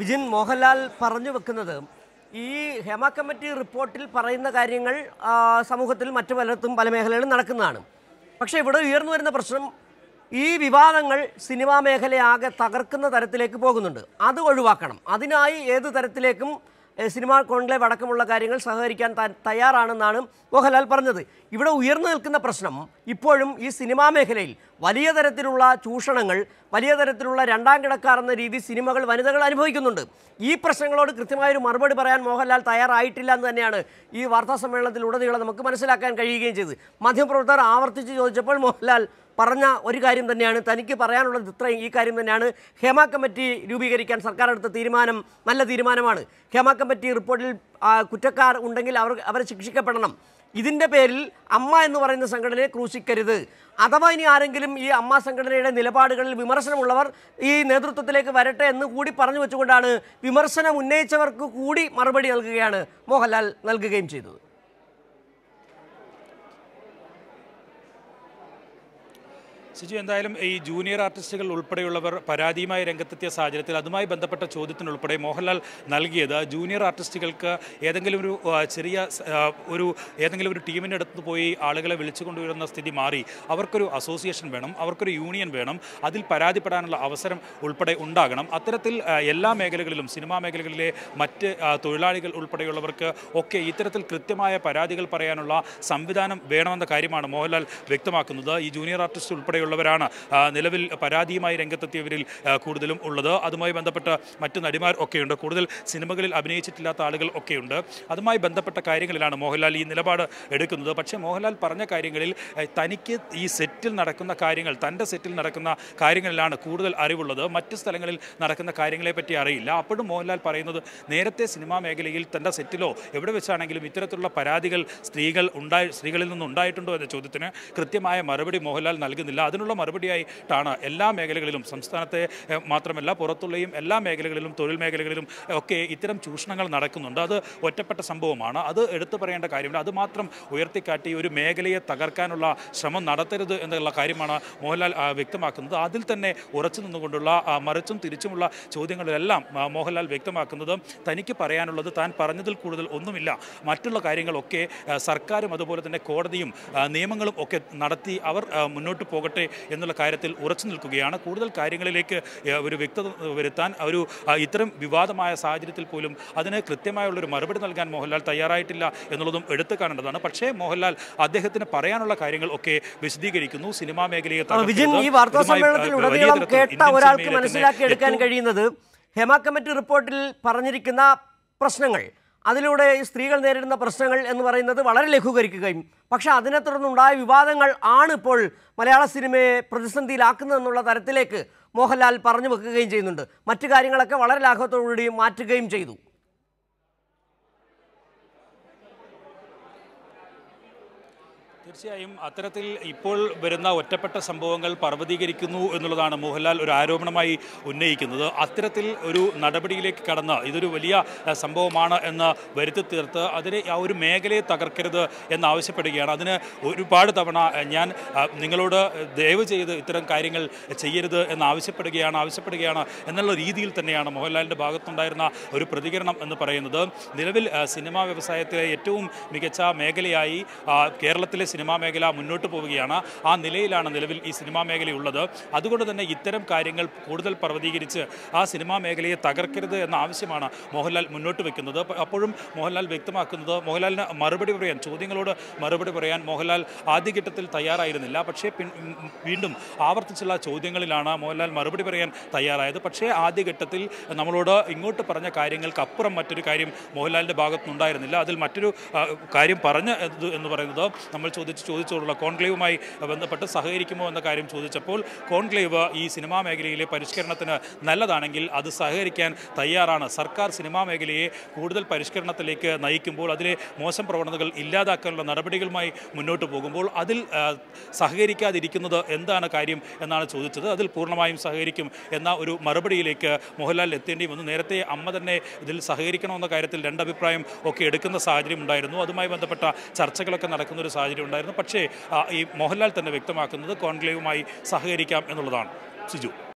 വിജിൻ മോഹൻലാൽ പറഞ്ഞു വെക്കുന്നത് ഈ ഹേമ കമ്മിറ്റി റിപ്പോർട്ടിൽ പറയുന്ന കാര്യങ്ങൾ സമൂഹത്തിൽ മറ്റു പലർത്തും പല മേഖലകളിലും നടക്കുന്നതാണ് പക്ഷേ ഇവിടെ ഉയർന്നു വരുന്ന പ്രശ്നം ഈ വിവാദങ്ങൾ സിനിമാ മേഖലയാകെ തകർക്കുന്ന തരത്തിലേക്ക് പോകുന്നുണ്ട് അത് ഒഴിവാക്കണം അതിനായി ഏത് തരത്തിലേക്കും സിനിമാ കോൺക്ലേവ് അടക്കമുള്ള കാര്യങ്ങൾ സഹകരിക്കാൻ തയ്യാറാണെന്നാണ് മോഹൻലാൽ പറഞ്ഞത് ഇവിടെ ഉയർന്നു നിൽക്കുന്ന പ്രശ്നം ഇപ്പോഴും ഈ സിനിമാ മേഖലയിൽ വലിയ തരത്തിലുള്ള ചൂഷണങ്ങൾ വലിയ തരത്തിലുള്ള രണ്ടാം കിടക്കാർ എന്ന രീതി സിനിമകൾ വനിതകൾ അനുഭവിക്കുന്നുണ്ട് ഈ പ്രശ്നങ്ങളോട് കൃത്യമായൊരു മറുപടി പറയാൻ മോഹൻലാൽ തയ്യാറായിട്ടില്ല എന്ന് തന്നെയാണ് ഈ വാർത്താ സമ്മേളനത്തിലുടനീളം നമുക്ക് മനസ്സിലാക്കാൻ കഴിയുകയും ചെയ്ത് മാധ്യമപ്രവർത്തകർ ആവർത്തിച്ച് ചോദിച്ചപ്പോൾ മോഹൻലാൽ പറഞ്ഞ ഒരു കാര്യം തന്നെയാണ് തനിക്ക് പറയാനുള്ളത് ഇത്രയും ഈ കാര്യം തന്നെയാണ് ഹേമ കമ്മിറ്റി രൂപീകരിക്കാൻ സർക്കാർ എടുത്ത തീരുമാനം നല്ല തീരുമാനമാണ് ഹേമ കമ്മിറ്റി റിപ്പോർട്ടിൽ കുറ്റക്കാർ ഉണ്ടെങ്കിൽ അവർ അവരെ ശിക്ഷിക്കപ്പെടണം ഇതിൻ്റെ പേരിൽ അമ്മ എന്ന് പറയുന്ന സംഘടനയെ ക്രൂശിക്കരുത് അഥവാ ഇനി ആരെങ്കിലും ഈ അമ്മ സംഘടനയുടെ നിലപാടുകളിൽ വിമർശനമുള്ളവർ ഈ നേതൃത്വത്തിലേക്ക് വരട്ടെ എന്ന് കൂടി പറഞ്ഞു വെച്ചുകൊണ്ടാണ് വിമർശനം ഉന്നയിച്ചവർക്ക് കൂടി മറുപടി നൽകുകയാണ് മോഹൻലാൽ നൽകുകയും ചെയ്തത് സിജു എന്തായാലും ഈ ജൂനിയർ ആർട്ടിസ്റ്റുകൾ ഉൾപ്പെടെയുള്ളവർ പരാതിയുമായി രംഗത്തെത്തിയ സാഹചര്യത്തിൽ അതുമായി ബന്ധപ്പെട്ട ചോദ്യത്തിനുൾപ്പെടെ മോഹൻലാൽ നൽകിയത് ജൂനിയർ ആർട്ടിസ്റ്റുകൾക്ക് ഏതെങ്കിലും ഒരു ചെറിയ ഒരു ഏതെങ്കിലും ഒരു ടീമിൻ്റെ അടുത്ത് പോയി ആളുകളെ വിളിച്ചു കൊണ്ടുവരുന്ന സ്ഥിതി മാറി അവർക്കൊരു അസോസിയേഷൻ വേണം അവർക്കൊരു യൂണിയൻ വേണം അതിൽ പരാതിപ്പെടാനുള്ള അവസരം ഉൾപ്പെടെ ഉണ്ടാകണം അത്തരത്തിൽ എല്ലാ മേഖലകളിലും സിനിമാ മേഖലകളിലെ മറ്റ് തൊഴിലാളികൾ ഉൾപ്പെടെയുള്ളവർക്ക് ഒക്കെ ഇത്തരത്തിൽ കൃത്യമായ പരാതികൾ പറയാനുള്ള സംവിധാനം വേണമെന്ന കാര്യമാണ് മോഹൻലാൽ വ്യക്തമാക്കുന്നത് ഈ ജൂനിയർ ആർട്ടിസ്റ്റ് ഉൾപ്പെടെയുള്ള ഉള്ളവരാണ് നിലവിൽ പരാതിയുമായി രംഗത്തെത്തിയവരിൽ കൂടുതലും ഉള്ളത് അതുമായി ബന്ധപ്പെട്ട മറ്റ് നടിമാർ ഒക്കെയുണ്ട് കൂടുതൽ സിനിമകളിൽ അഭിനയിച്ചിട്ടില്ലാത്ത ആളുകൾ ഒക്കെയുണ്ട് അതുമായി ബന്ധപ്പെട്ട കാര്യങ്ങളിലാണ് മോഹൻലാൽ ഈ നിലപാട് എടുക്കുന്നത് പക്ഷേ മോഹൻലാൽ പറഞ്ഞ കാര്യങ്ങളിൽ തനിക്ക് ഈ സെറ്റിൽ നടക്കുന്ന കാര്യങ്ങൾ തൻ്റെ സെറ്റിൽ നടക്കുന്ന കാര്യങ്ങളിലാണ് കൂടുതൽ അറിവുള്ളത് മറ്റ് സ്ഥലങ്ങളിൽ നടക്കുന്ന കാര്യങ്ങളെപ്പറ്റി അറിയില്ല അപ്പോഴും മോഹൻലാൽ പറയുന്നത് നേരത്തെ സിനിമാ മേഖലയിൽ തൻ്റെ സെറ്റിലോ എവിടെ വെച്ചാണെങ്കിലും ഇത്തരത്തിലുള്ള പരാതികൾ സ്ത്രീകൾ ഉണ്ടായി സ്ത്രീകളിൽ നിന്നുണ്ടായിട്ടുണ്ടോ എന്ന ചോദ്യത്തിന് കൃത്യമായ മറുപടി മോഹൻലാൽ നൽകുന്നില്ല അതിൽ അതിനുള്ള മറുപടിയായിട്ടാണ് എല്ലാ മേഖലകളിലും സംസ്ഥാനത്തെ മാത്രമല്ല പുറത്തുള്ളയും എല്ലാ മേഖലകളിലും തൊഴിൽ മേഖലകളിലും ഒക്കെ ഇത്തരം ചൂഷണങ്ങൾ നടക്കുന്നുണ്ട് അത് ഒറ്റപ്പെട്ട സംഭവമാണ് അത് എടുത്തു പറയേണ്ട കാര്യമില്ല അത് മാത്രം ഉയർത്തിക്കാട്ടി ഒരു മേഖലയെ തകർക്കാനുള്ള ശ്രമം നടത്തരുത് എന്നുള്ള കാര്യമാണ് മോഹൻലാൽ വ്യക്തമാക്കുന്നത് അതിൽ തന്നെ ഉറച്ചു നിന്നുകൊണ്ടുള്ള മറിച്ചും തിരിച്ചുമുള്ള ചോദ്യങ്ങളിലെല്ലാം മോഹൻലാൽ വ്യക്തമാക്കുന്നതും തനിക്ക് പറയാനുള്ളത് താൻ പറഞ്ഞതിൽ കൂടുതൽ ഒന്നുമില്ല മറ്റുള്ള കാര്യങ്ങളൊക്കെ സർക്കാരും അതുപോലെ തന്നെ കോടതിയും നിയമങ്ങളും ഒക്കെ നടത്തി അവർ മുന്നോട്ട് പോകട്ടെ എന്നുള്ള കാര്യത്തിൽ ഉറച്ചു നിൽക്കുകയാണ് കൂടുതൽ കാര്യങ്ങളിലേക്ക് ഒരു വ്യക്തത വരുത്താൻ ഒരു ഇത്തരം വിവാദമായ സാഹചര്യത്തിൽ പോലും അതിന് കൃത്യമായുള്ളൊരു മറുപടി നൽകാൻ മോഹൻലാൽ തയ്യാറായിട്ടില്ല എന്നുള്ളതും എടുത്തു കാണേണ്ടതാണ് പക്ഷേ മോഹൻലാൽ അദ്ദേഹത്തിന് പറയാനുള്ള കാര്യങ്ങൾ ഒക്കെ വിശദീകരിക്കുന്നു സിനിമാ മേഖലയെ വിജയൻ ഈ വാർത്താ സമ്മേളനത്തിൽ കേട്ട ഒരാൾക്ക് കഴിയുന്നത് ഹെമ കമ്മിറ്റി റിപ്പോർട്ടിൽ പറഞ്ഞിരിക്കുന്ന പ്രശ്നങ്ങൾ അതിലൂടെ ഈ സ്ത്രീകൾ നേരിടുന്ന പ്രശ്നങ്ങൾ എന്ന് പറയുന്നത് വളരെ ലഘൂകരിക്കുകയും പക്ഷേ അതിനെ തുടർന്നുണ്ടായ വിവാദങ്ങൾ ആണ് ഇപ്പോൾ മലയാള സിനിമയെ പ്രതിസന്ധിയിലാക്കുന്നതെന്നുള്ള തരത്തിലേക്ക് മോഹൻലാൽ പറഞ്ഞു വെക്കുകയും ചെയ്യുന്നുണ്ട് മറ്റു കാര്യങ്ങളൊക്കെ വളരെ ലാഘവത്തോടുകൂടി മാറ്റുകയും ചെയ്തു തീർച്ചയായും അത്തരത്തിൽ ഇപ്പോൾ വരുന്ന ഒറ്റപ്പെട്ട സംഭവങ്ങൾ പർവ്വതീകരിക്കുന്നു എന്നുള്ളതാണ് മോഹൻലാൽ ഒരു ആരോപണമായി ഉന്നയിക്കുന്നത് അത്തരത്തിൽ ഒരു നടപടിയിലേക്ക് കടന്ന് ഇതൊരു വലിയ സംഭവമാണ് എന്ന് വരുത്തി തീർത്ത് അതിനെ ആ ഒരു മേഖലയെ തകർക്കരുത് എന്നാവശ്യപ്പെടുകയാണ് അതിന് ഒരുപാട് തവണ ഞാൻ നിങ്ങളോട് ദയവ് ചെയ്ത് ഇത്തരം കാര്യങ്ങൾ ചെയ്യരുത് എന്നാവശ്യപ്പെടുകയാണ് ആവശ്യപ്പെടുകയാണ് എന്നുള്ള രീതിയിൽ തന്നെയാണ് മോഹൻലാലിൻ്റെ ഭാഗത്തുണ്ടായിരുന്ന ഒരു പ്രതികരണം എന്ന് പറയുന്നത് നിലവിൽ സിനിമാ വ്യവസായത്തിലെ ഏറ്റവും മികച്ച മേഖലയായി കേരളത്തിലെ സിനിമാ മേഖല മുന്നോട്ട് പോവുകയാണ് ആ നിലയിലാണ് നിലവിൽ ഈ സിനിമാ മേഖലയുള്ളത് അതുകൊണ്ട് തന്നെ ഇത്തരം കാര്യങ്ങൾ കൂടുതൽ പ്രവതീകരിച്ച് ആ സിനിമാ മേഖലയെ തകർക്കരുത് എന്ന ആവശ്യമാണ് മോഹൻലാൽ മുന്നോട്ട് വെക്കുന്നത് അപ്പോഴും മോഹൻലാൽ വ്യക്തമാക്കുന്നത് മോഹൻലാലിന് മറുപടി പറയാൻ ചോദ്യങ്ങളോട് മറുപടി പറയാൻ മോഹൻലാൽ ആദ്യഘട്ടത്തിൽ തയ്യാറായിരുന്നില്ല പക്ഷേ വീണ്ടും ആവർത്തിച്ചുള്ള ചോദ്യങ്ങളിലാണ് മോഹൻലാൽ മറുപടി പറയാൻ തയ്യാറായത് പക്ഷേ ആദ്യഘട്ടത്തിൽ നമ്മളോട് ഇങ്ങോട്ട് പറഞ്ഞ കാര്യങ്ങൾക്ക് അപ്പുറം മറ്റൊരു കാര്യം മോഹൻലാലിൻ്റെ ഭാഗത്തുനിന്നുണ്ടായിരുന്നില്ല അതിൽ മറ്റൊരു കാര്യം പറഞ്ഞു എന്ന് പറയുന്നത് നമ്മൾ ചോദിച്ച് ചോദിച്ചുകൊണ്ടുള്ള കോൺക്ലേവുമായി ബന്ധപ്പെട്ട് സഹകരിക്കുമോ എന്ന കാര്യം ചോദിച്ചപ്പോൾ കോൺക്ലേവ് ഈ സിനിമാ മേഖലയിലെ പരിഷ്കരണത്തിന് നല്ലതാണെങ്കിൽ അത് സഹകരിക്കാൻ തയ്യാറാണ് സർക്കാർ സിനിമാ മേഖലയെ കൂടുതൽ പരിഷ്കരണത്തിലേക്ക് നയിക്കുമ്പോൾ അതിലെ മോശം പ്രവണതകൾ ഇല്ലാതാക്കാനുള്ള നടപടികളുമായി മുന്നോട്ട് പോകുമ്പോൾ അതിൽ സഹകരിക്കാതിരിക്കുന്നത് എന്താണ് കാര്യം എന്നാണ് ചോദിച്ചത് അതിൽ പൂർണ്ണമായും സഹകരിക്കും എന്ന ഒരു മറുപടിയിലേക്ക് മോഹൻലാൽ എത്തേണ്ടി വന്നു നേരത്തെ അമ്മ തന്നെ ഇതിൽ സഹകരിക്കണമെന്ന കാര്യത്തിൽ രണ്ടഭിപ്രായം ഒക്കെ എടുക്കുന്ന സാഹചര്യം ഉണ്ടായിരുന്നു അതുമായി ബന്ധപ്പെട്ട ചർച്ചകളൊക്കെ നടക്കുന്ന ഒരു സാഹചര്യം ഉണ്ടായിരുന്നു പക്ഷേ ഈ മോഹൻലാൽ തന്നെ വ്യക്തമാക്കുന്നത് കോൺക്ലേവുമായി സഹകരിക്കാം എന്നുള്ളതാണ് സിജു